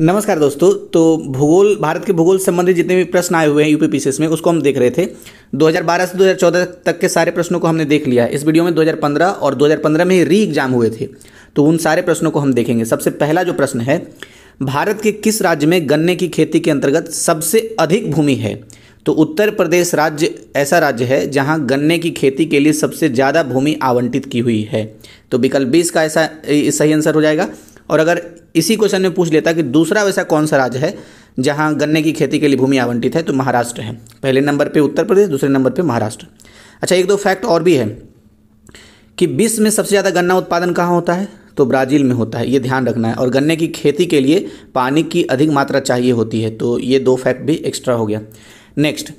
नमस्कार दोस्तों तो भूगोल भारत के भूगोल संबंधित जितने भी प्रश्न आए हुए हैं यूपी पीसीएस में उसको हम देख रहे थे 2012 से 2014 तक के सारे प्रश्नों को हमने देख लिया है इस वीडियो में 2015 और 2015 में री एग्जाम हुए थे तो उन सारे प्रश्नों को हम देखेंगे सबसे पहला जो प्रश्न है भारत के किस राज्य में गन्ने की खेती के अंतर्गत सबसे अधिक भूमि है तो उत्तर प्रदेश राज्य ऐसा राज्य है जहाँ गन्ने की खेती के लिए सबसे ज़्यादा भूमि आवंटित की हुई है तो विकल्प बीस का ऐसा सही आंसर हो जाएगा और अगर इसी क्वेश्चन में पूछ लेता कि दूसरा वैसा कौन सा राज्य है जहाँ गन्ने की खेती के लिए भूमि आवंटित है तो महाराष्ट्र है पहले नंबर पे उत्तर प्रदेश दूसरे नंबर पे महाराष्ट्र अच्छा एक दो फैक्ट और भी है कि विश्व में सबसे ज़्यादा गन्ना उत्पादन कहाँ होता है तो ब्राज़ील में होता है ये ध्यान रखना है और गन्ने की खेती के लिए पानी की अधिक मात्रा चाहिए होती है तो ये दो फैक्ट भी एक्स्ट्रा हो गया नेक्स्ट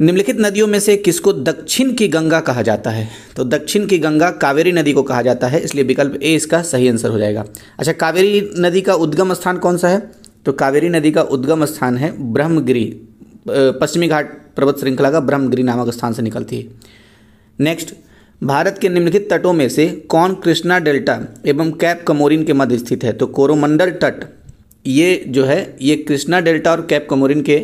निम्नलिखित नदियों में से किसको दक्षिण की गंगा कहा जाता है तो दक्षिण की गंगा कावेरी नदी को कहा जाता है इसलिए विकल्प ए इसका सही आंसर हो जाएगा अच्छा कावेरी नदी का उद्गम स्थान कौन सा है तो कावेरी नदी का उद्गम स्थान है ब्रह्मगिरी पश्चिमी घाट पर्वत श्रृंखला का ब्रह्मगिरी नामक स्थान से निकलती है नेक्स्ट भारत के निम्नलिखित तटों में से कौन कृष्णा डेल्टा एवं कैप कमोरिन के मध्य स्थित है तो कोरोमंडल तट ये जो है ये कृष्णा डेल्टा और कैप कमोरिन के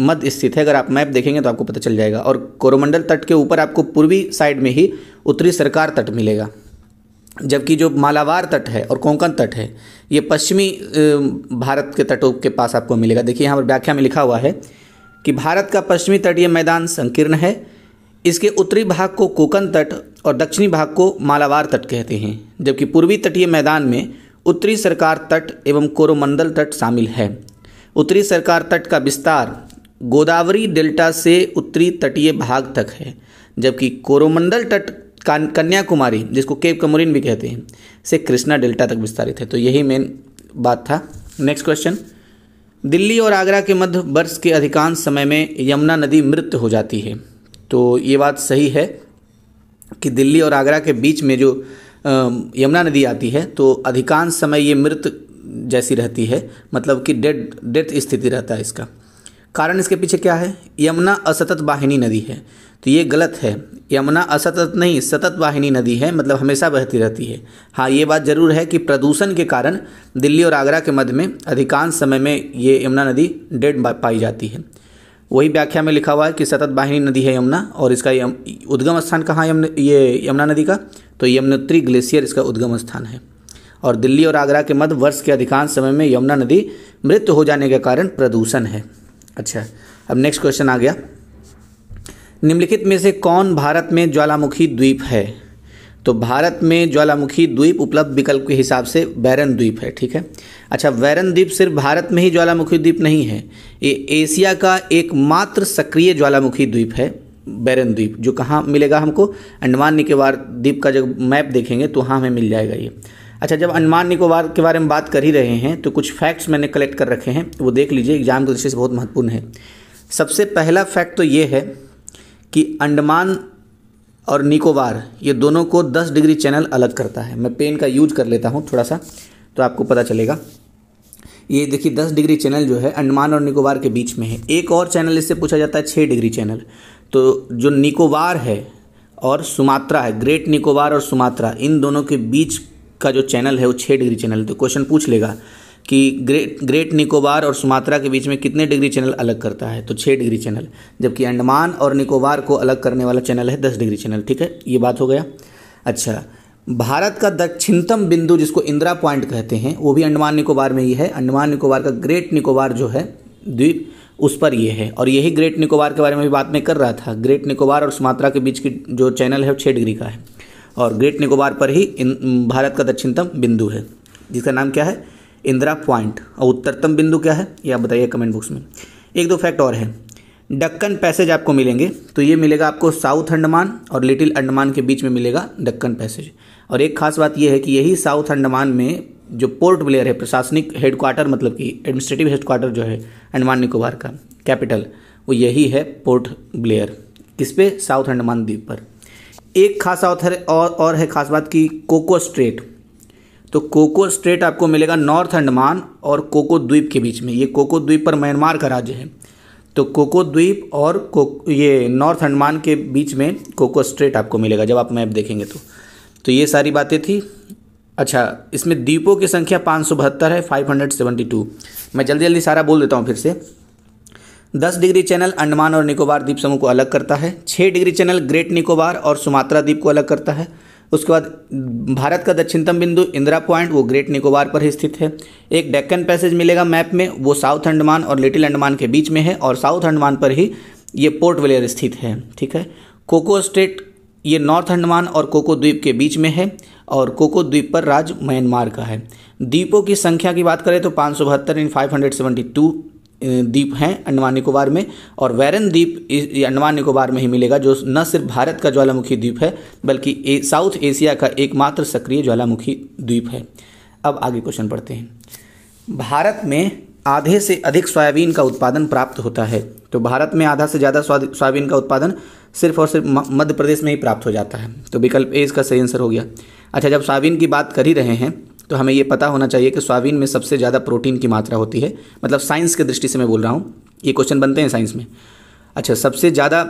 मध्य स्थित है अगर आप मैप देखेंगे तो आपको पता चल जाएगा और कोरोमंडल तट के ऊपर आपको पूर्वी साइड में ही उत्तरी सरकार तट मिलेगा जबकि जो मालाबार तट है और कोंकण तट है ये पश्चिमी भारत के तटों के पास आपको मिलेगा देखिए यहाँ पर व्याख्या में लिखा हुआ है कि भारत का पश्चिमी तटीय मैदान संकीर्ण है इसके उत्तरी भाग को कोकण तट और दक्षिणी भाग को मालाबार तट कहते हैं जबकि पूर्वी तटीय मैदान में उत्तरी सरकार तट एवं कोरोमंडल तट शामिल है उत्तरी सरकार तट का विस्तार गोदावरी डेल्टा से उत्तरी तटीय भाग तक है जबकि कोरोमंडल तट कन्याकुमारी जिसको केप कमोरिन भी कहते हैं से कृष्णा डेल्टा तक विस्तारित है तो यही मेन बात था नेक्स्ट क्वेश्चन दिल्ली और आगरा के मध्य वर्ष के अधिकांश समय में यमुना नदी मृत हो जाती है तो ये बात सही है कि दिल्ली और आगरा के बीच में जो यमुना नदी आती है तो अधिकांश समय ये मृत जैसी रहती है मतलब कि डेड डेथ स्थिति रहता है इसका कारण इसके पीछे क्या है यमुना असतत वाहिनी नदी है तो ये गलत है यमुना असतत नहीं सतत वाहिनी नदी है मतलब हमेशा बहती रहती है हाँ ये बात ज़रूर है कि प्रदूषण के कारण दिल्ली और आगरा के मध्य में अधिकांश समय में ये यमुना नदी डेड पाई जाती है वही व्याख्या में लिखा हुआ है कि सतत बाहिनी नदी है यमुना और इसका यम उद्गम स्थान कहाँ यम ये यमुना नदी का तो यमुनोत्री ग्लेशियर इसका उद्गम स्थान है और दिल्ली और आगरा के मध्य वर्ष के अधिकांश समय में यमुना नदी मृत हो जाने के कारण प्रदूषण है अच्छा अब नेक्स्ट क्वेश्चन आ गया निम्नलिखित में से कौन भारत में ज्वालामुखी द्वीप है तो भारत में ज्वालामुखी द्वीप उपलब्ध विकल्प के हिसाब से बैरन द्वीप है ठीक है अच्छा बैरन द्वीप सिर्फ भारत में ही ज्वालामुखी द्वीप नहीं है ये एशिया का एकमात्र सक्रिय ज्वालामुखी द्वीप है बैरन द्वीप जो कहाँ मिलेगा हमको अंडमान निकोबार द्वीप का जब मैप देखेंगे तो वहाँ हमें मिल जाएगा ये अच्छा जब अंडमान निकोबार के बारे में बात कर ही रहे हैं तो कुछ फैक्ट्स मैंने कलेक्ट कर रखे हैं वो देख लीजिए एग्जाम की दृष्टि से बहुत महत्वपूर्ण है सबसे पहला फैक्ट तो ये है कि अंडमान और निकोबार ये दोनों को 10 डिग्री चैनल अलग करता है मैं पेन का यूज कर लेता हूँ थोड़ा सा तो आपको पता चलेगा ये देखिए 10 डिग्री चैनल जो है अंडमान और निकोबार के बीच में है एक और चैनल इससे पूछा जाता है 6 डिग्री चैनल तो जो निकोबार है और सुमात्रा है ग्रेट निकोबार और सुमात्रा इन दोनों के बीच का जो चैनल है वो छः डिग्री चैनल तो क्वेश्चन पूछ लेगा कि ग्रेट ग्रेट निकोबार और सुमात्रा के बीच में कितने डिग्री चैनल अलग करता है तो छः डिग्री चैनल जबकि अंडमान और निकोबार को अलग करने वाला चैनल है दस डिग्री चैनल ठीक है ये बात हो गया अच्छा भारत का दक्षिणतम बिंदु जिसको इंदिरा पॉइंट कहते हैं वो भी अंडमान निकोबार में ही है अंडमान निकोबार का ग्रेट निकोबार जो है द्वीप उस पर ये है और यही ग्रेट निकोबार के बारे में भी बात मैं कर रहा था ग्रेट निकोबार और सुमात्रा के बीच की जो चैनल है वो छः डिग्री का है और ग्रेट निकोबार पर ही भारत का दक्षिणतम बिंदु है जिसका नाम क्या है इंदिरा पॉइंट और उत्तरतम बिंदु क्या है ये आप बताइए कमेंट बॉक्स में एक दो फैक्ट और है डक्कन पैसेज आपको मिलेंगे तो ये मिलेगा आपको साउथ अंडमान और लिटिल अंडमान के बीच में मिलेगा डक्कन पैसेज और एक खास बात यह है कि यही साउथ अंडमान में जो पोर्ट ब्लेयर है प्रशासनिक हेडक्वार्टर मतलब कि एडमिनिस्ट्रेटिव हेडक्वार्टर जो है अंडमान निकोबार का कैपिटल वो यही है पोर्ट ब्लेयर किस पे साउथ अंडमान द्वीप पर एक खास और और है खास बात कि कोको स्ट्रेट तो कोको स्ट्रेट आपको मिलेगा नॉर्थ अंडमान और कोको द्वीप के बीच में ये कोको द्वीप पर म्यांमार का राज्य है तो कोको द्वीप और को ये नॉर्थ अंडमान के बीच में कोको स्ट्रेट आपको मिलेगा जब आप मैप देखेंगे तो तो ये सारी बातें थी अच्छा इसमें द्वीपों की संख्या पाँच सौ बहत्तर है फाइव हंड्रेड सेवेंटी टू मैं जल्दी जल्दी सारा बोल देता हूँ फिर से दस डिग्री चैनल अंडमान और निकोबार द्वीप समूह को अलग करता है छः डिग्री चैनल ग्रेट निकोबार और सुमात्रा द्वीप को अलग करता है उसके बाद भारत का दक्षिणतम बिंदु इंदिरा पॉइंट वो ग्रेट निकोबार पर स्थित है एक डेक्कन पैसेज मिलेगा मैप में वो साउथ अंडमान और लिटिल अंडमान के बीच में है और साउथ अंडमान पर ही ये पोर्ट वेलियर स्थित है ठीक है कोको स्टेट ये नॉर्थ अंडमान और कोको द्वीप के बीच में है और कोको द्वीप पर राज म्यांमार का है द्वीपों की संख्या की बात करें तो पाँच सौ बहत्तर in five hundred seventy two द्वीप हैं अंडमान निकोबार में और वैरन द्वीप अंडमान निकोबार में ही मिलेगा जो न सिर्फ भारत का ज्वालामुखी द्वीप है बल्कि ए, साउथ एशिया का एकमात्र सक्रिय ज्वालामुखी द्वीप है अब आगे क्वेश्चन पढ़ते हैं भारत में आधे से अधिक सोयाबीन का उत्पादन प्राप्त होता है तो भारत में आधा से ज़्यादा सोयाबीन का उत्पादन सिर्फ और सिर्फ मध्य प्रदेश में ही प्राप्त हो जाता है तो विकल्प ए इसका सही आंसर हो गया अच्छा जब सोयाबीन की बात कर ही रहे हैं तो हमें ये पता होना चाहिए कि सोयाबीन में सबसे ज़्यादा प्रोटीन की मात्रा होती है मतलब साइंस के दृष्टि से मैं बोल रहा हूँ ये क्वेश्चन बनते हैं साइंस में अच्छा सबसे ज़्यादा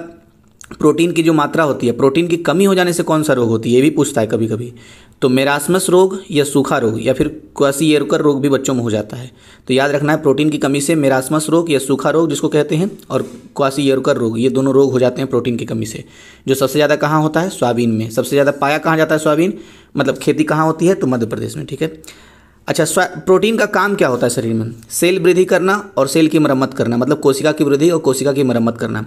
प्रोटीन की जो मात्रा होती है प्रोटीन की कमी हो जाने से कौन सा रोग होती है ये भी पूछता है कभी कभी तो मेरासमस रोग या सूखा रोग या फिर क्वासी एरकर रोग भी बच्चों में हो जाता है तो याद रखना है प्रोटीन की कमी से मेरासमस रोग या सूखा रोग जिसको कहते हैं और क्वासी एरकर रोग ये दोनों रोग हो जाते हैं प्रोटीन की कमी से जो सबसे ज़्यादा कहाँ होता है सोयाबीन में सबसे ज़्यादा पाया कहाँ जाता है सोयाबीन मतलब खेती कहाँ होती है तो मध्य प्रदेश में ठीक है अच्छा प्रोटीन का काम क्या होता है शरीर में सेल वृद्धि करना और सेल की मरम्मत करना मतलब कोशिका की वृद्धि और कोशिका की मरम्मत करना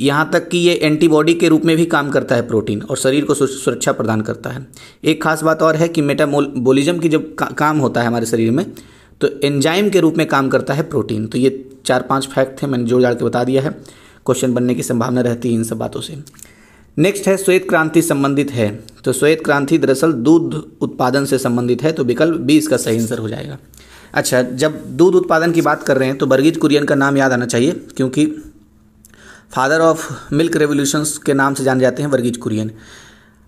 यहाँ तक कि ये एंटीबॉडी के रूप में भी काम करता है प्रोटीन और शरीर को सुरक्षा प्रदान करता है एक खास बात और है कि मेटाबोलिज्म की जब का, काम होता है हमारे शरीर में तो एंजाइम के रूप में काम करता है प्रोटीन तो ये चार पाँच फैक्ट थे मैंने जोड़ जाड़ के बता दिया है क्वेश्चन बनने की संभावना रहती है इन सब बातों से नेक्स्ट है श्वेत क्रांति संबंधित है तो श्वेत क्रांति दरअसल दूध उत्पादन से संबंधित है तो विकल्प बी इसका सही आंसर हो जाएगा अच्छा जब दूध उत्पादन की बात कर रहे हैं तो बर्गीज कुरियन का नाम याद आना चाहिए क्योंकि फादर ऑफ मिल्क रेवोल्यूशंस के नाम से जाने जाते हैं वर्गीज कुरियन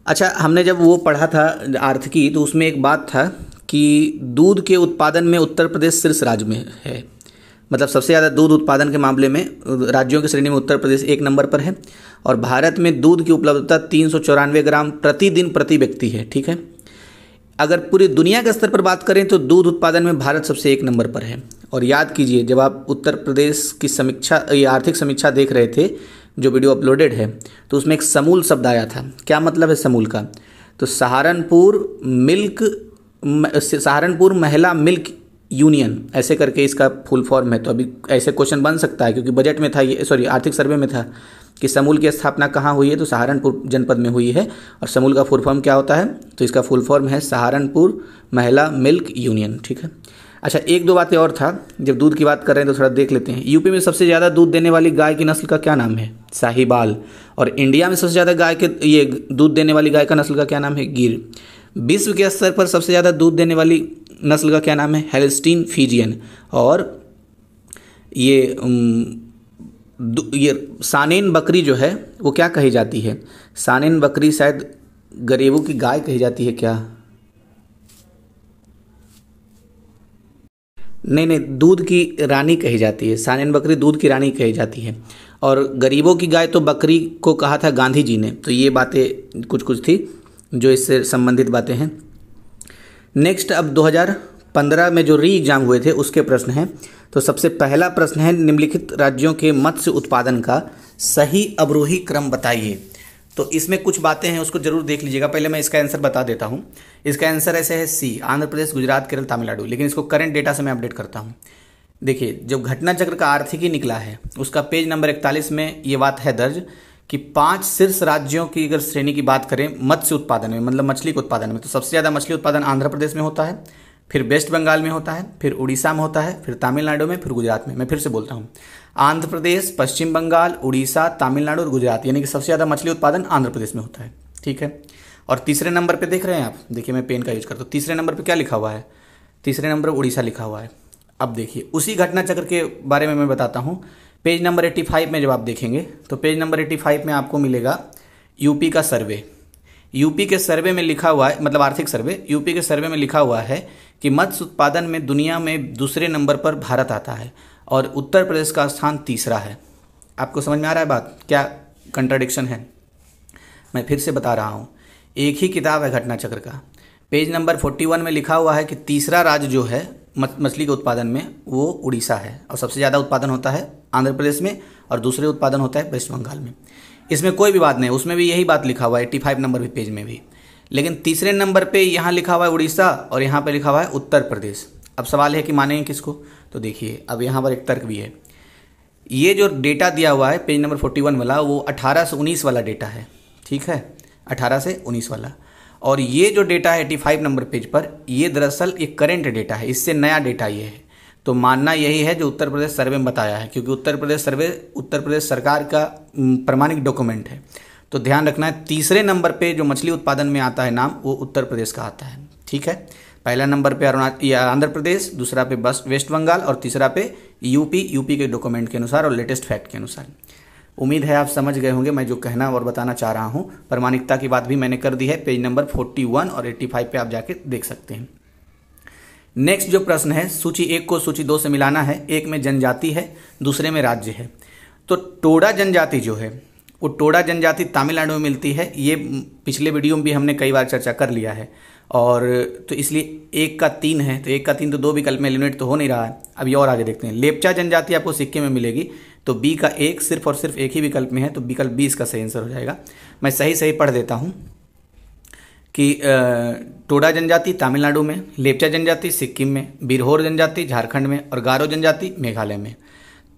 अच्छा हमने जब वो पढ़ा था अर्थ की तो उसमें एक बात था कि दूध के उत्पादन में उत्तर प्रदेश शीर्ष राज्य में है मतलब सबसे ज़्यादा दूध उत्पादन के मामले में राज्यों की श्रेणी में उत्तर प्रदेश एक नंबर पर है और भारत में दूध की उपलब्धता तीन ग्राम प्रतिदिन प्रति व्यक्ति है ठीक है अगर पूरी दुनिया के स्तर पर बात करें तो दूध उत्पादन में भारत सबसे एक नंबर पर है और याद कीजिए जब आप उत्तर प्रदेश की समीक्षा ये आर्थिक समीक्षा देख रहे थे जो वीडियो अपलोडेड है तो उसमें एक समूल शब्द आया था क्या मतलब है समूल का तो सहारनपुर मिल्क सहारनपुर महिला मिल्क यूनियन ऐसे करके इसका फुल फॉर्म है तो अभी ऐसे क्वेश्चन बन सकता है क्योंकि बजट में था ये सॉरी आर्थिक सर्वे में था कि समूल की स्थापना कहाँ हुई है तो सहारनपुर जनपद में हुई है और समूल का फुल फॉर्म क्या होता है तो इसका फुल फॉर्म है सहारनपुर महिला मिल्क यूनियन ठीक है अच्छा एक दो बातें और था जब दूध की बात कर रहे हैं तो थोड़ा देख लेते हैं यूपी में सबसे ज़्यादा दूध देने वाली गाय की नस्ल का क्या नाम है साहिबाल और इंडिया में सबसे ज़्यादा गाय के ये दूध देने वाली गाय का नस्ल का क्या नाम है गिर विश्व के स्तर पर सबसे ज़्यादा दूध देने वाली नस्ल का क्या नाम है हेलस्टीन फीजियन और ये ये सानेन बकरी जो है वो क्या कही जाती है सानेन बकरी शायद गरीबों की गाय कही जाती है क्या नहीं नहीं दूध की रानी कही जाती है सानेन बकरी दूध की रानी कही जाती है और गरीबों की गाय तो बकरी को कहा था गांधी जी ने तो ये बातें कुछ कुछ थी जो इससे संबंधित बातें हैं नेक्स्ट अब 2015 में जो री एग्ज़ाम हुए थे उसके प्रश्न हैं तो सबसे पहला प्रश्न है निम्नलिखित राज्यों के मत्स्य उत्पादन का सही अवरोही क्रम बताइए तो इसमें कुछ बातें हैं उसको जरूर देख लीजिएगा पहले मैं इसका आंसर बता देता हूँ इसका आंसर ऐसे है सी आंध्र प्रदेश गुजरात केरल तमिलनाडु लेकिन इसको करंट डेटा से मैं अपडेट करता हूँ देखिए जब घटना चक्र का आर्थिकी निकला है उसका पेज नंबर इकतालीस में ये बात है दर्ज कि पांच शीर्ष राज्यों की अगर श्रेणी की बात करें मत्स्य उत्पादन में मतलब मछली के उत्पादन में तो सबसे ज़्यादा मछली उत्पादन आंध्र प्रदेश में होता है फिर वेस्ट बंगाल में होता है फिर उड़ीसा में होता है फिर तमिलनाडु में फिर गुजरात में मैं फिर से बोलता हूँ आंध्र प्रदेश पश्चिम बंगाल उड़ीसा तमिलनाडु और गुजरात यानी कि सबसे ज़्यादा मछली उत्पादन आंध्र प्रदेश में होता है ठीक है और तीसरे नंबर पर देख रहे हैं आप देखिए मैं पेन का यूज करता हूँ तीसरे नंबर पर क्या लिखा हुआ है तीसरे नंबर उड़ीसा लिखा हुआ है अब देखिए उसी घटना चक्र के बारे में मैं बताता हूँ पेज नंबर 85 में जब आप देखेंगे तो पेज नंबर 85 में आपको मिलेगा यूपी का सर्वे यूपी के सर्वे में लिखा हुआ है मतलब आर्थिक सर्वे यूपी के सर्वे में लिखा हुआ है कि मत्स्य उत्पादन में दुनिया में दूसरे नंबर पर भारत आता है और उत्तर प्रदेश का स्थान तीसरा है आपको समझ में आ रहा है बात क्या कंट्राडिक्शन है मैं फिर से बता रहा हूँ एक ही किताब है घटना चक्र का पेज नंबर 41 में लिखा हुआ है कि तीसरा राज्य जो है मछली के उत्पादन में वो उड़ीसा है और सबसे ज़्यादा उत्पादन होता है आंध्र प्रदेश में और दूसरे उत्पादन होता है वेस्ट बंगाल में इसमें कोई विवाद नहीं उसमें भी यही बात लिखा हुआ है एट्टी फाइव नंबर पेज में भी लेकिन तीसरे नंबर पे यहाँ लिखा हुआ है उड़ीसा और यहाँ पे लिखा हुआ है उत्तर प्रदेश अब सवाल है कि मानेंगे किसको तो देखिए अब यहाँ पर एक तर्क भी है ये जो डेटा दिया हुआ है पेज नंबर फोर्टी वन वाला वो अठारह से उन्नीस वाला डेटा है ठीक है अठारह से उन्नीस वाला और ये जो डेटा है एटी फाइव नंबर पेज पर ये दरअसल एक करेंट डेटा है इससे नया डेटा ये है तो मानना यही है जो उत्तर प्रदेश सर्वे में बताया है क्योंकि उत्तर प्रदेश सर्वे उत्तर प्रदेश सरकार का प्रमाणिक डॉक्यूमेंट है तो ध्यान रखना है तीसरे नंबर पे जो मछली उत्पादन में आता है नाम वो उत्तर प्रदेश का आता है ठीक है पहला नंबर पे अरुणाचल आंध्र प्रदेश दूसरा पे बस वेस्ट बंगाल और तीसरा पे यूपी यूपी के डॉक्यूमेंट के अनुसार और लेटेस्ट फैक्ट के अनुसार उम्मीद है आप समझ गए होंगे मैं जो कहना और बताना चाह रहा हूँ प्रमाणिकता की बात भी मैंने कर दी है पेज नंबर 41 और 85 पे आप जाके देख सकते हैं नेक्स्ट जो प्रश्न है सूची एक को सूची दो से मिलाना है एक में जनजाति है दूसरे में राज्य है तो टोडा जनजाति जो है वो टोडा जनजाति तमिलनाडु में मिलती है ये पिछले वीडियो में भी हमने कई बार चर्चा कर लिया है और तो इसलिए एक का तीन है तो एक का तीन तो दो विकल्प में एलिमिनेट तो हो नहीं रहा है अभी और आगे देखते हैं लेपचा जनजाति आपको सिक्के में मिलेगी तो बी का एक सिर्फ और सिर्फ एक ही विकल्प में है तो विकल्प बी इसका सही आंसर हो जाएगा मैं सही सही पढ़ देता हूँ कि टोडा जनजाति तमिलनाडु में लेपचा जनजाति सिक्किम में बिरहोर जनजाति झारखंड में और गारो जनजाति मेघालय में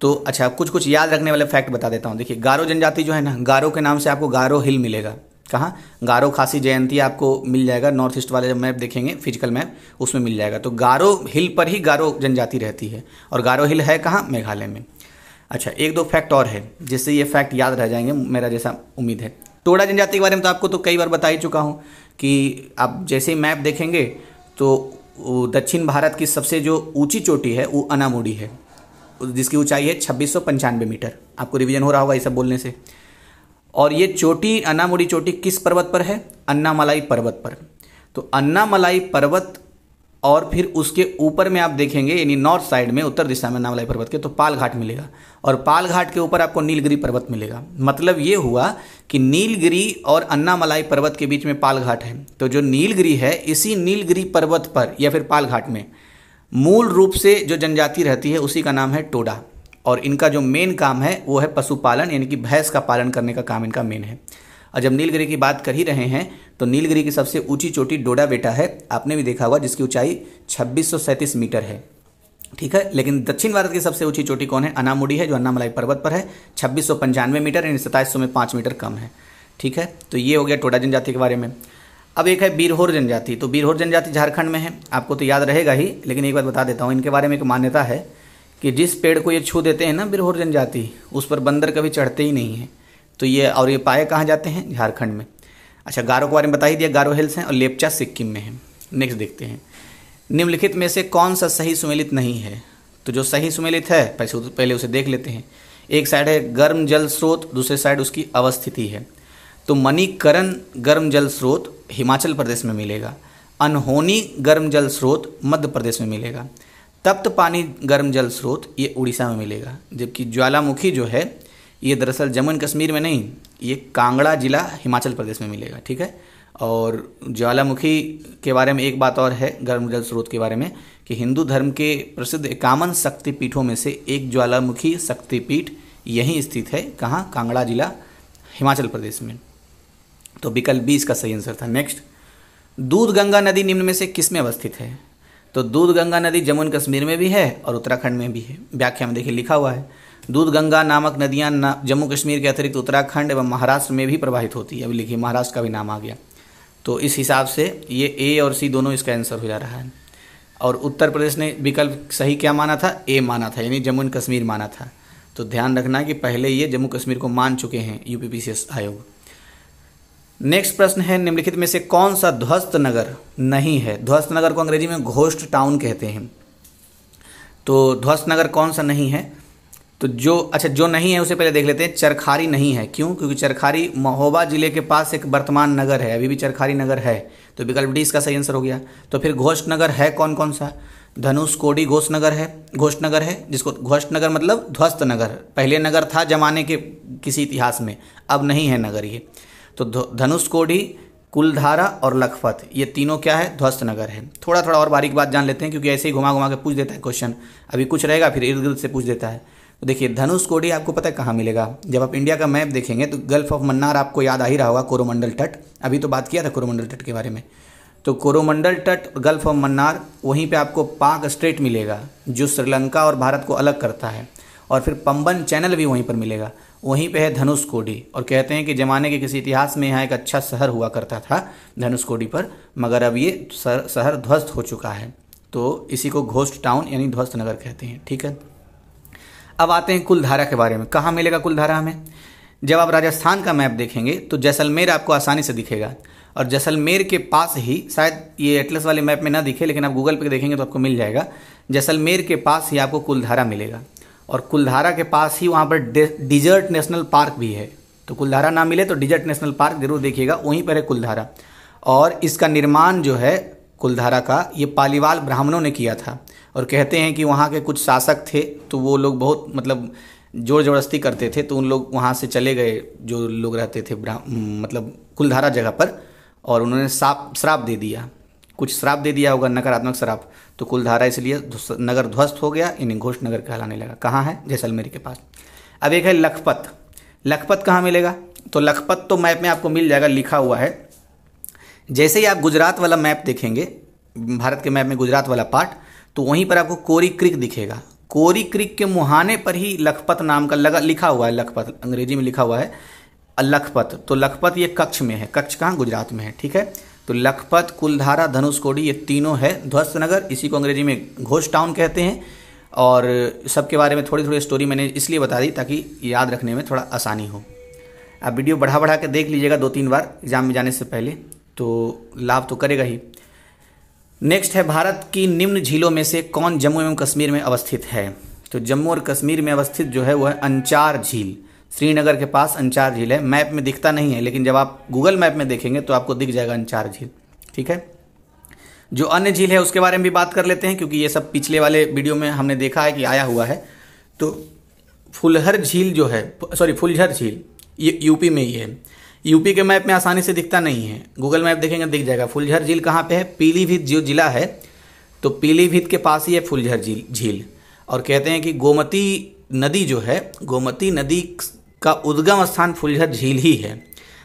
तो अच्छा कुछ कुछ याद रखने वाले फैक्ट बता देता हूँ देखिए गारो जनजाति जो है ना गारो के नाम से आपको गारो हिल मिलेगा कहाँ गारो खासी जयंती आपको मिल जाएगा नॉर्थ ईस्ट वाले जब मैप देखेंगे फिजिकल मैप उसमें मिल जाएगा तो गारो हिल पर ही गारो जनजाति रहती है और गारो हिल है कहाँ मेघालय में अच्छा एक दो फैक्ट और है जिससे ये फैक्ट याद रह जाएंगे मेरा जैसा उम्मीद है टोडा जनजाति के बारे में तो आपको तो कई बार बता ही चुका हूँ कि आप जैसे ही मैप देखेंगे तो दक्षिण भारत की सबसे जो ऊंची चोटी है वो अनामुडी है जिसकी ऊंचाई है छब्बीस मीटर आपको रिवीजन हो रहा होगा ये सब बोलने से और ये चोटी अन्नामुड़ी चोटी किस पर्वत पर है अन्नामलाई पर्वत पर तो अन्नामलाई पर्वत और फिर उसके ऊपर में आप देखेंगे यानी नॉर्थ साइड में उत्तर दिशा में नावलाई पर्वत के तो पाल घाट मिलेगा और पाल घाट के ऊपर आपको नीलगिरी पर्वत मिलेगा मतलब ये हुआ कि नीलगिरी और अन्नामलाई पर्वत के बीच में पाल घाट है तो जो नीलगिरी है इसी नीलगिरी पर्वत पर या फिर पाल घाट में मूल रूप से जो जनजाति रहती है उसी का नाम है टोडा और इनका जो मेन काम है वो है पशुपालन यानी कि भैंस का पालन करने का काम इनका मेन है और जब नीलगिरी की बात कर ही रहे हैं तो नीलगिरी की सबसे ऊंची चोटी डोडा बेटा है आपने भी देखा होगा जिसकी ऊंचाई छब्बीस मीटर है ठीक है लेकिन दक्षिण भारत की सबसे ऊंची चोटी कौन है अनामुडी है जो अन्नामलाई पर्वत पर है छब्बीस मीटर यानी सताईस में पाँच मीटर कम है ठीक है तो ये हो गया टोडा जनजाति के बारे में अब एक है बीरहोर जनजाति तो बीरहोर जनजाति झारखंड में है आपको तो याद रहेगा ही लेकिन एक बात बता देता हूँ इनके बारे में एक मान्यता है कि जिस पेड़ को ये छू देते हैं ना बीरहोर जनजाति उस पर बंदर कभी चढ़ते ही नहीं है तो ये और ये पाए कहाँ जाते हैं झारखंड में अच्छा गारो के बारे में बता ही दिया गारो हिल्स हैं और लेपचा सिक्किम में है नेक्स्ट देखते हैं निम्नलिखित में से कौन सा सही सुमेलित नहीं है तो जो सही सुमेलित है पहले उसे देख लेते हैं एक साइड है गर्म जल स्रोत दूसरे साइड उसकी अवस्थिति है तो मणिकरण गर्म जल स्रोत हिमाचल प्रदेश में मिलेगा अनहोनी गर्म जल स्रोत मध्य प्रदेश में मिलेगा तप्त पानी गर्म जल स्रोत ये उड़ीसा में मिलेगा जबकि ज्वालामुखी जो है ये दरअसल जम्मू एंड कश्मीर में नहीं ये कांगड़ा ज़िला हिमाचल प्रदेश में मिलेगा ठीक है और ज्वालामुखी के बारे में एक बात और है गर्म जल स्रोत के बारे में कि हिंदू धर्म के प्रसिद्ध इक्यावन शक्तिपीठों में से एक ज्वालामुखी शक्तिपीठ यहीं स्थित है कहाँ कांगड़ा जिला हिमाचल प्रदेश में तो विकल्प बी इसका सही आंसर था नेक्स्ट दूध गंगा नदी निम्न में से किस में अवस्थित है तो दूध गंगा नदी जम्मू एंड कश्मीर में भी है और उत्तराखंड में भी है व्याख्या में देखिए लिखा हुआ है दूध गंगा नामक नदियाँ ना, जम्मू कश्मीर के अतिरिक्त उत्तराखंड एवं महाराष्ट्र में भी प्रवाहित होती है अभी लिखिए महाराष्ट्र का भी नाम आ गया तो इस हिसाब से ये ए और सी दोनों इसका आंसर हो जा रहा है और उत्तर प्रदेश ने विकल्प सही क्या माना था ए माना था यानी जम्मू एंड कश्मीर माना था तो ध्यान रखना कि पहले ये जम्मू कश्मीर को मान चुके हैं यू आयोग नेक्स्ट प्रश्न है निम्नलिखित में से कौन सा ध्वस्त नगर नहीं है ध्वस्त नगर को अंग्रेजी में घोष्ट टाउन कहते हैं तो ध्वस्त नगर कौन सा नहीं है तो जो अच्छा जो नहीं है उसे पहले देख लेते हैं चरखारी नहीं है क्यों क्योंकि चरखारी महोबा जिले के पास एक वर्तमान नगर है अभी भी चरखारी नगर है तो विकल्प डी इसका सही आंसर हो गया तो फिर घोष नगर है कौन कौन सा धनुष कोडी घोष नगर है घोष नगर है जिसको घोष नगर मतलब ध्वस्त नगर पहले नगर था जमाने के किसी इतिहास में अब नहीं है नगर ये तो धनुष कोडी कुलधारा और लखपत ये तीनों क्या है ध्वस्त नगर है थोड़ा थोड़ा और बारीक बात जान लेते हैं क्योंकि ऐसे ही घुमा घुमा के पूछ देता है क्वेश्चन अभी कुछ रहेगा फिर इर्द गिर्द से पूछ देता है तो देखिए धनुष कोडी आपको पता है कहाँ मिलेगा जब आप इंडिया का मैप देखेंगे तो गल्फ ऑफ मन्नार आपको याद आ ही रहा होगा कोरोमंडल तट अभी तो बात किया था कोरोमंडल तट के बारे में तो कोरोमंडल तट गल्फ ऑफ मन्नार वहीं पे आपको पाक स्ट्रेट मिलेगा जो श्रीलंका और भारत को अलग करता है और फिर पंबन चैनल भी वहीं पर मिलेगा वहीं पे है धनुष कोडी और कहते हैं कि ज़माने के किसी इतिहास में यहाँ एक अच्छा शहर हुआ करता था धनुष कोडी पर मगर अब ये शहर ध्वस्त हो चुका है तो इसी को घोस्ट टाउन यानी ध्वस्त नगर कहते हैं ठीक है अब आते हैं कुल धारा के बारे में कहाँ मिलेगा कुल धारा हमें जब आप राजस्थान का मैप देखेंगे तो जैसलमेर आपको आसानी से दिखेगा और जैसलमेर के पास ही शायद ये एटलस वाले मैप में ना दिखे लेकिन आप गूगल पे देखेंगे तो आपको मिल जाएगा जैसलमेर के पास ही आपको कुलधारा मिलेगा और कुलधारा के पास ही वहाँ पर डिजर्ट नेशनल पार्क भी है तो कुलधारा ना मिले तो डिजर्ट नेशनल पार्क जरूर देखिएगा वहीं पर है कुलधारा और इसका निर्माण जो है कुलधारा का ये पालीवाल ब्राह्मणों ने किया था और कहते हैं कि वहाँ के कुछ शासक थे तो वो लोग बहुत मतलब जोर जबरदस्ती करते थे तो उन लोग वहाँ से चले गए जो लोग रहते थे मतलब कुलधारा जगह पर और उन्होंने साप श्राप दे दिया कुछ श्राप दे दिया होगा नकारात्मक श्राप तो कुलधारा इसलिए नगर ध्वस्त हो गया इन्हें घोष नगर कहलाने लगा कहाँ है जैसलमेर के पास अब एक है लखपत लखपत कहाँ मिलेगा तो लखपत तो मैप में आपको मिल जाएगा लिखा हुआ है जैसे ही आप गुजरात वाला मैप देखेंगे भारत के मैप में गुजरात वाला पार्ट तो वहीं पर आपको कोरी क्रिक दिखेगा कोरी क्रिक के मुहाने पर ही लखपत नाम का लगा लिखा हुआ है लखपत अंग्रेजी में लिखा हुआ है लखपत तो लखपत ये कक्ष में है कक्ष कहाँ गुजरात में है ठीक है तो लखपत कुलधारा धनुषकोडी ये तीनों है ध्वस्त नगर इसी को अंग्रेजी में घोष टाउन कहते हैं और सबके बारे में थोड़ी थोड़ी स्टोरी मैंने इसलिए बता दी ताकि याद रखने में थोड़ा आसानी हो आप वीडियो बढ़ा बढ़ा के देख लीजिएगा दो तीन बार एग्ज़ाम में जाने से पहले तो लाभ तो करेगा ही नेक्स्ट है भारत की निम्न झीलों में से कौन जम्मू एवं कश्मीर में अवस्थित है तो जम्मू और कश्मीर में अवस्थित जो है वह है अंचार झील श्रीनगर के पास अंचार झील है मैप में दिखता नहीं है लेकिन जब आप गूगल मैप में देखेंगे तो आपको दिख जाएगा अंचार झील ठीक है जो अन्य झील है उसके बारे में भी बात कर लेते हैं क्योंकि ये सब पिछले वाले वीडियो में हमने देखा है कि आया हुआ है तो फुलहर झील जो है सॉरी फुलझर झील ये यूपी में ही है यूपी के मैप में आसानी से दिखता नहीं है गूगल मैप देखेंगे तो दिख जाएगा फुलझर झील कहाँ पे है पीलीभीत जो जिला है तो पीलीभीत के पास ही है फुलझर झील झील और कहते हैं कि गोमती नदी जो है गोमती नदी का उद्गम स्थान फुलझर झील ही है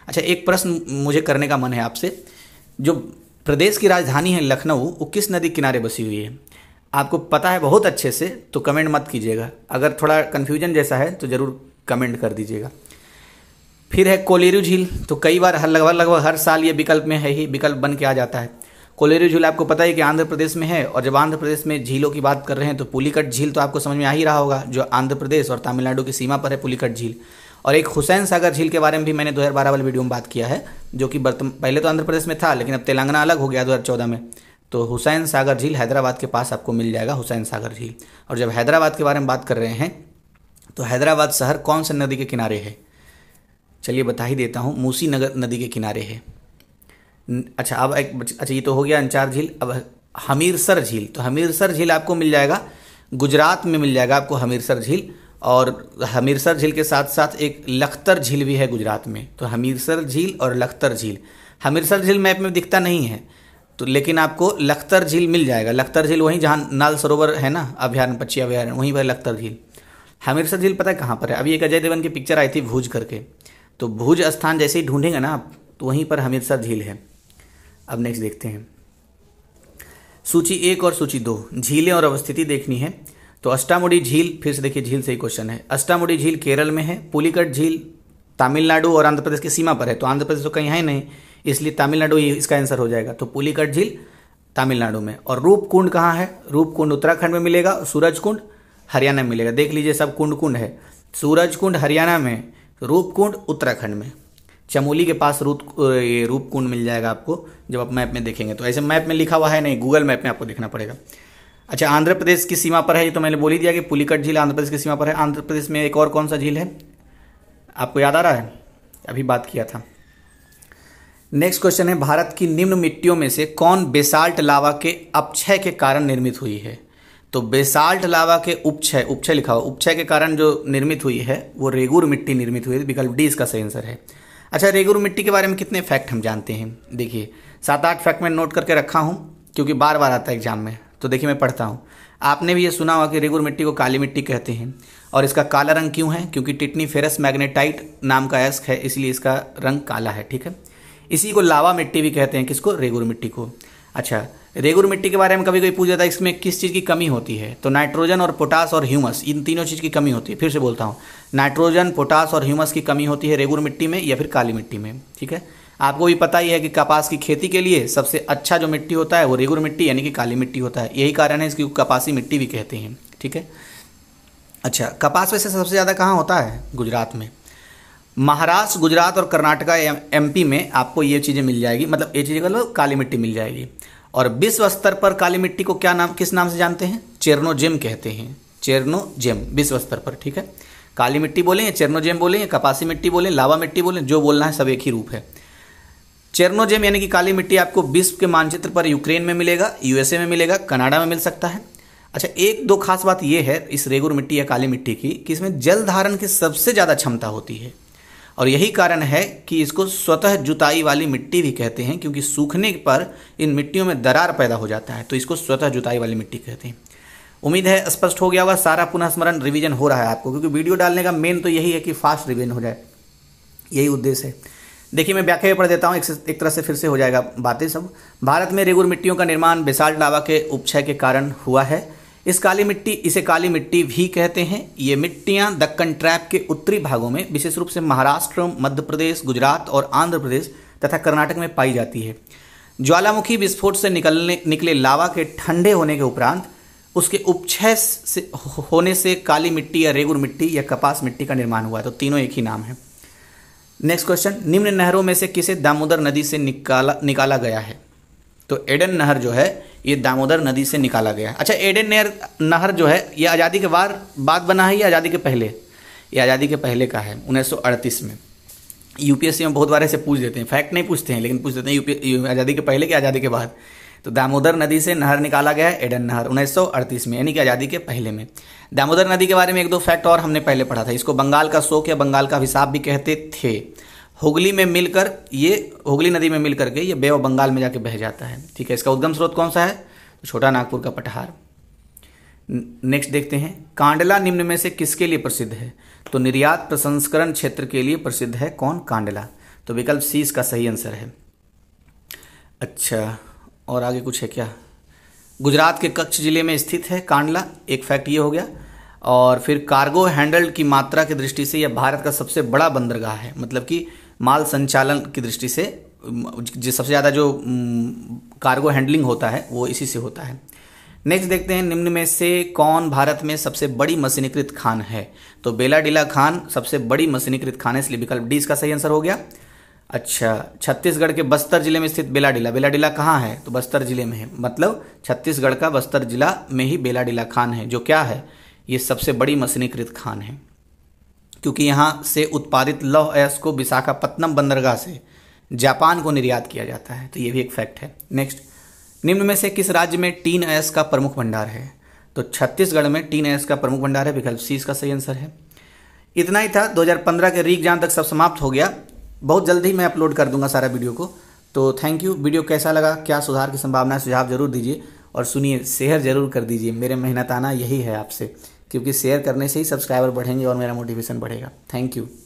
अच्छा एक प्रश्न मुझे करने का मन है आपसे जो प्रदेश की राजधानी है लखनऊ वो किस नदी किनारे बसी हुई है आपको पता है बहुत अच्छे से तो कमेंट मत कीजिएगा अगर थोड़ा कन्फ्यूजन जैसा है तो ज़रूर कमेंट कर दीजिएगा फिर है कोलेरू झील तो कई बार हर लगभग लगभग हर साल ये विकल्प में है ही विकल्प बन के आ जाता है कोलेरू झील आपको पता है कि आंध्र प्रदेश में है और जब आंध्र प्रदेश में झीलों की बात कर रहे हैं तो पुलिकट झील तो आपको समझ में आ ही रहा होगा जो आंध्र प्रदेश और तमिलनाडु की सीमा पर है पुलिकट झील और एक हुसैन सागर झील के बारे में भी मैंने 2012 वाले वीडियो में बात किया है जो कि पहले तो आंध्र प्रदेश में था लेकिन अब तेलंगाना अलग हो गया 2014 में तो हुसैन सागर झील हैदराबाद के पास आपको मिल जाएगा हुसैन सागर झील और जब हैदराबाद के बारे में बात कर रहे हैं तो हैदराबाद शहर कौन से नदी के किनारे है चलिए बता ही देता हूँ मूसी नगर नदी के किनारे है अच्छा अब एक अच्छा ये तो हो गया अंचार झील अब हमीरसर झील तो हमीरसर झील आपको मिल जाएगा गुजरात में मिल जाएगा आपको हमीरसर झील और हमीरसर झील के साथ साथ एक लखतर झील भी है गुजरात में तो हमीरसर झील और लखतर झील हमीरसर झील मैप में दिखता नहीं है तो लेकिन आपको लखतर झील मिल जाएगा लखतर झील वहीं जहाँ नाल सरोवर है ना अभ्यारण पक्षी अभ्यारण वहीं पर लखतर झील हमीरसर झील पता है कहाँ पर है अभी एक अजय देवन की पिक्चर आई थी भूज करके तो भुज स्थान जैसे ही ढूंढेंगे ना आप तो वहीं पर हमीरसर झील है अब नेक्स्ट देखते हैं सूची एक और सूची दो झीलें और अवस्थिति देखनी है तो अष्टामुडी झील फिर से देखिए झील से ही क्वेश्चन है अष्टामुडी झील केरल में है पुलिकट झील तमिलनाडु और आंध्र प्रदेश की सीमा पर है तो आंध्र प्रदेश तो कहीं है नहीं इसलिए तमिलनाडु ही इसका आंसर हो जाएगा तो पुलिकट झील तमिलनाडु में और रूप कुंड कहाँ है रूप कुंड उत्तराखंड में मिलेगा सूरज कुंड हरियाणा में मिलेगा देख लीजिए सब कुंड कुंड है सूरज कुंड हरियाणा में रूपकुंड उत्तराखंड में चमोली के पास रूप ये रूपकुंड मिल जाएगा आपको जब आप मैप में देखेंगे तो ऐसे मैप में लिखा हुआ है नहीं गूगल मैप में आपको देखना पड़ेगा अच्छा आंध्र प्रदेश की सीमा पर है ये तो मैंने बोली दिया कि पुलिकट झील आंध्र प्रदेश की सीमा पर है आंध्र प्रदेश में एक और कौन सा झील है आपको याद आ रहा है अभी बात किया था नेक्स्ट क्वेश्चन है भारत की निम्न मिट्टियों में से कौन बेसाल्ट लावा के अपक्षय के कारण निर्मित हुई है तो बेसाल्ट लावा के उपक्षय उपक्षय लिखा हुआ उपक्षय के कारण जो निर्मित हुई है वो रेगुर मिट्टी निर्मित हुई है विकल्प डी इसका सही आंसर है अच्छा रेगुर मिट्टी के बारे में कितने फैक्ट हम जानते हैं देखिए सात आठ फैक्ट मैं नोट करके रखा हूँ क्योंकि बार बार आता है एग्जाम में तो देखिए मैं पढ़ता हूँ आपने भी ये सुना होगा कि रेगुर मिट्टी को काली मिट्टी कहते हैं और इसका काला रंग क्यों है क्योंकि टिटनी फेरस मैग्नेटाइट नाम का अयस्क है इसलिए इसका रंग काला है ठीक है इसी को लावा मिट्टी भी कहते हैं किसको रेगुर मिट्टी को अच्छा रेगुर मिट्टी के बारे में कभी कभी पूछ जाता है इसमें किस चीज़ की कमी होती है तो नाइट्रोजन और पोटास और ह्यूमस इन तीनों चीज़ की कमी होती है फिर से बोलता हूँ नाइट्रोजन पोटास और ह्यूमस की कमी होती है रेगुर मिट्टी में या फिर काली मिट्टी में ठीक है आपको भी पता ही है कि कपास की खेती के लिए सबसे अच्छा जो मिट्टी होता है वो रेगुर मिट्टी यानी कि काली मिट्टी होता है यही कारण है इसकी कपासी मिट्टी भी कहते हैं ठीक है अच्छा कपास वैसे सबसे ज़्यादा कहाँ होता है गुजरात में महाराष्ट्र गुजरात और कर्नाटका एमपी में आपको ये चीज़ें मिल जाएगी मतलब ये चीज़ें मतलब काली मिट्टी मिल जाएगी और विश्व स्तर पर काली मिट्टी को क्या नाम किस नाम से जानते हैं चेरनोजेम कहते हैं चेरनोजेम विश्व स्तर पर ठीक है काली मिट्टी बोलें या चेरनोजेम बोलें या कपासी मिट्टी बोलें लावा मिट्टी बोलें जो बोलना है सब एक ही रूप है चेरनोजेम यानी कि काली मिट्टी आपको विश्व के मानचित्र पर यूक्रेन में मिलेगा यूएसए में मिलेगा कनाडा में मिल सकता है अच्छा एक दो खास बात यह है इस रेगुर मिट्टी या काली मिट्टी की कि इसमें जल धारण की सबसे ज़्यादा क्षमता होती है और यही कारण है कि इसको स्वतः जुताई वाली मिट्टी भी कहते हैं क्योंकि सूखने पर इन मिट्टियों में दरार पैदा हो जाता है तो इसको स्वतः जुताई वाली मिट्टी कहते हैं उम्मीद है स्पष्ट हो गया होगा सारा पुनः स्मरण रिविजन हो रहा है आपको क्योंकि वीडियो डालने का मेन तो यही है कि फास्ट रिविजन हो जाए यही उद्देश्य है देखिए मैं व्याख्या पढ़ देता हूँ एक, एक तरह से फिर से हो जाएगा बातें सब भारत में रेगुर मिट्टियों का निर्माण विशाल लावा के उपक्षय के कारण हुआ है इस काली मिट्टी इसे काली मिट्टी भी कहते हैं ये मिट्टियाँ दक्कन ट्रैप के उत्तरी भागों में विशेष रूप से महाराष्ट्र मध्य प्रदेश गुजरात और आंध्र प्रदेश तथा कर्नाटक में पाई जाती है ज्वालामुखी विस्फोट से निकलने निकले लावा के ठंडे होने के उपरांत उसके उपक्षय से होने से काली मिट्टी या रेगुर मिट्टी या कपास मिट्टी का निर्माण हुआ है तो तीनों एक ही नाम है नेक्स्ट क्वेश्चन निम्न नहरों में से किसे दामोदर नदी से निकाला निकाला गया है तो एडन नहर जो है ये दामोदर नदी से निकाला गया अच्छा एडेन नहर नहर जो है ये आज़ादी के बाद बाद बना है या आज़ादी के पहले ये आज़ादी के पहले का है उन्नीस में यूपीएससी में बहुत बार ऐसे पूछ देते हैं फैक्ट नहीं पूछते हैं लेकिन पूछ देते हैं यूपी आज़ादी के पहले कि आज़ादी के बाद तो दामोदर नदी से नहर निकाला गया है एडन नहर 1938 में यानी कि आज़ादी के पहले में दामोदर नदी के बारे में एक दो फैक्ट और हमने पहले पढ़ा था इसको बंगाल का शोक या बंगाल का अभिशाप भी कहते थे हुगली में मिलकर ये हुगली नदी में मिल करके ये बे ऑफ बंगाल में जाके बह जाता है ठीक है इसका उद्गम स्रोत कौन सा है तो छोटा नागपुर का पठहार नेक्स्ट देखते हैं कांडला निम्न में से किसके लिए प्रसिद्ध है तो निर्यात प्रसंस्करण क्षेत्र के लिए प्रसिद्ध है कौन कांडला तो विकल्प सी इसका सही आंसर है अच्छा और आगे कुछ है क्या गुजरात के कच्छ जिले में स्थित है कांडला एक फैक्ट ये हो गया और फिर कार्गो हैंडल की मात्रा की दृष्टि से यह भारत का सबसे बड़ा बंदरगाह है मतलब कि माल संचालन की दृष्टि से जो सबसे ज़्यादा जो कार्गो हैंडलिंग होता है वो इसी से होता है नेक्स्ट देखते हैं निम्न में से कौन भारत में सबसे बड़ी मशीनीकृत खान है तो बेला डीला खान सबसे बड़ी मशीनीकृत खान है इसलिए विकल्प डी इसका सही आंसर हो गया अच्छा छत्तीसगढ़ के बस्तर जिले में स्थित बेलाडीला बेलाडीला कहाँ है तो बस्तर जिले में है मतलब छत्तीसगढ़ का बस्तर जिला में ही बेलाडीला खान है जो क्या है ये सबसे बड़ी मशीनीकृत खान है क्योंकि यहाँ से उत्पादित लौह अयस्क को विशाखापत्तनम बंदरगाह से जापान को निर्यात किया जाता है तो ये भी एक फैक्ट है नेक्स्ट निम्न में से किस राज्य में टीन अयस का प्रमुख भंडार है तो छत्तीसगढ़ में टीन अयस का प्रमुख भंडार है विकल्प सी इसका सही आंसर है इतना ही था 2015 के री एग्जाम तक सब समाप्त हो गया बहुत जल्द ही मैं अपलोड कर दूंगा सारा वीडियो को तो थैंक यू वीडियो कैसा लगा क्या सुधार की संभावना है सुझाव जरूर दीजिए और सुनिए शेयर जरूर कर दीजिए मेरे मेहनताना यही है आपसे क्योंकि शेयर करने से ही सब्सक्राइबर बढ़ेंगे और मेरा मोटिवेशन बढ़ेगा थैंक यू